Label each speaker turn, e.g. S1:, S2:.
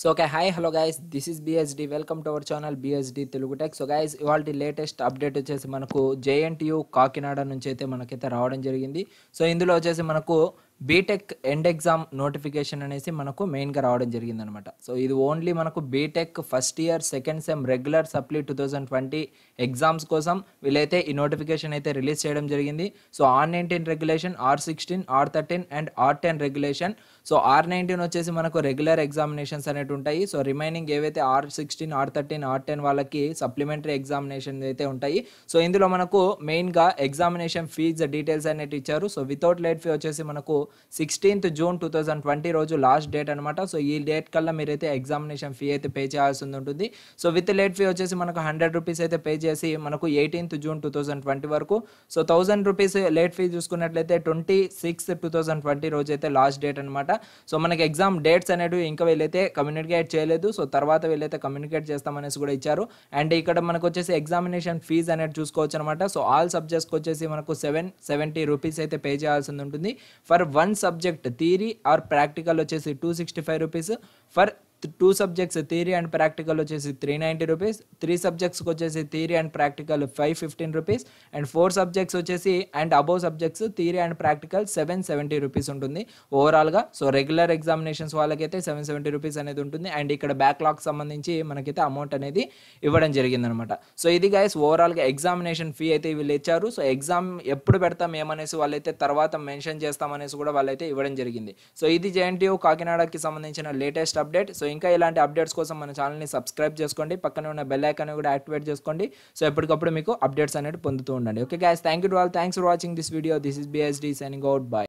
S1: so okay hi hello guys this is BSD welcome to our channel BSD Telugu tech so guys ఇవాళ latest update వచ్చేసి మనకు JNTU Kakinada నుంచి అయితే మనకైతే రావడం జరిగింది సో ఇందులో వచ్చేసి మనకు బీటెక్ ఎండ్ ఎగ్జామ్ నోటిఫికేషన్ అనేసి మనకు మెయిన్గా రావడం జరిగిందనమాట సో ఇది ఓన్లీ మనకు BTech first year second sem regular supply two thousand twenty exams కోసం వీళ్ళైతే ఈ నోటిఫికేషన్ అయితే రిలీజ్ చేయడం జరిగింది so R nineteen regulation R sixteen R thirteen and R ten regulation so R nineteen వచ్చేసి మనకు రెగ్యులర్ ఎగ్జామినేషన్స్ అనేవి ఉంటాయి సో రిమైనింగ్ ఏవైతే R sixteen R thirteen R ten వాళ్ళకి సప్లిమెంటరీ ఎగ్జామినేషన్ అయితే ఉంటాయి సో ఇందులో మనకు మెయిన్గా ఎగ్జామినేషన్ ఫీజ్ డీటెయిల్స్ అనేవి ఇచ్చారు సో వితౌట్ లేట్ ఫీ వచ్చేసి మనకు sixteenth June two thousand twenty రోజు లాస్ట్ డేట్ అనమాట సో ఈ డేట్ కల్లా మీరైతే ఎగ్జామినేషన్ ఫీ అయితే పే చేయాల్సి ఉంటుంది సో విత్ లేట్ ఫీ వచ్చేసి మనకు హండ్రెడ్ రూపీస్ అయితే పే చేసి మనకు eighteenth June two thousand twenty వరకు so thousand rupees late fee చూసుకున్నట్లయితే twenty six two thousand twenty రోజు అయితే లాస్ట్ డేట్ అనమాట సో మనకి ఎగ్జామ్ డేట్స్ అనేవి ఇంకా వీళ్ళైతే కమ్యూనికేట్ చేయలేదు సో తర్వాత వీళ్ళైతే కమ్యూనికేట్ చేస్తామనేసి కూడా ఇచ్చారు అండ్ ఇక్కడ మనకు వచ్చేసి ఎగ్జామినేషన్ ఫీజ్ అనేది చూసుకోవచ్చు అనమాట సో ఆల్ సబ్జెక్ట్స్కి వచ్చేసి మనకు సెవెన్ సెవెంటీ రూపీస్ అయితే పే చేయాల్సి ఉంటుంది for one subject theory or practical వచ్చేసి two sixty five rupees for two subjects theory and practical వచ్చేసి త్రీ నైంటీ రూపీస్ త్రీ సబ్జెక్ట్స్కి వచ్చేసి theory and practical five fifteen rupees and four subjects వచ్చేసి and above subjects theory and practical seven seventy rupees ఉంటుంది ఓవరాల్గా so regular examinations వాళ్ళకైతే seven seventy rupees అనేది ఉంటుంది and ఇక్కడ బ్యాక్లాగ్ సంబంధించి మనకైతే అమౌంట్ అనేది ఇవ్వడం జరిగిందనమాట సో ఇది గైస్ ఓవరాల్గా ఎగ్జామినేషన్ ఫీ అయితే వీళ్ళు ఇచ్చారు సో ఎగ్జామ్ ఎప్పుడు పెడతాం ఏమనేసి వాళ్ళైతే తర్వాత మెన్షన్ చేస్తామనేసి కూడా వాళ్ళైతే ఇవ్వడం జరిగింది సో ఇది జేఎన్టీయూ కాకినాడకి సంబంధించిన లేటెస్ట్ అప్డేట్ సో ఇంకా ఇలాంటి అప్డేట్స్ కోసం మన ఛానల్ని సబ్స్క్రైబ్ చేసుకోండి పక్కన ఉన్న బెల్ ఐకాన్ కూడా యాక్టివేట్ చేసుకోండి సో ఎప్పటికప్పుడు మీకు అప్డేట్స్ అనేది పొందుతూ ఉండండి okay guys thank you to all thanks for watching this video this is BSD signing out bye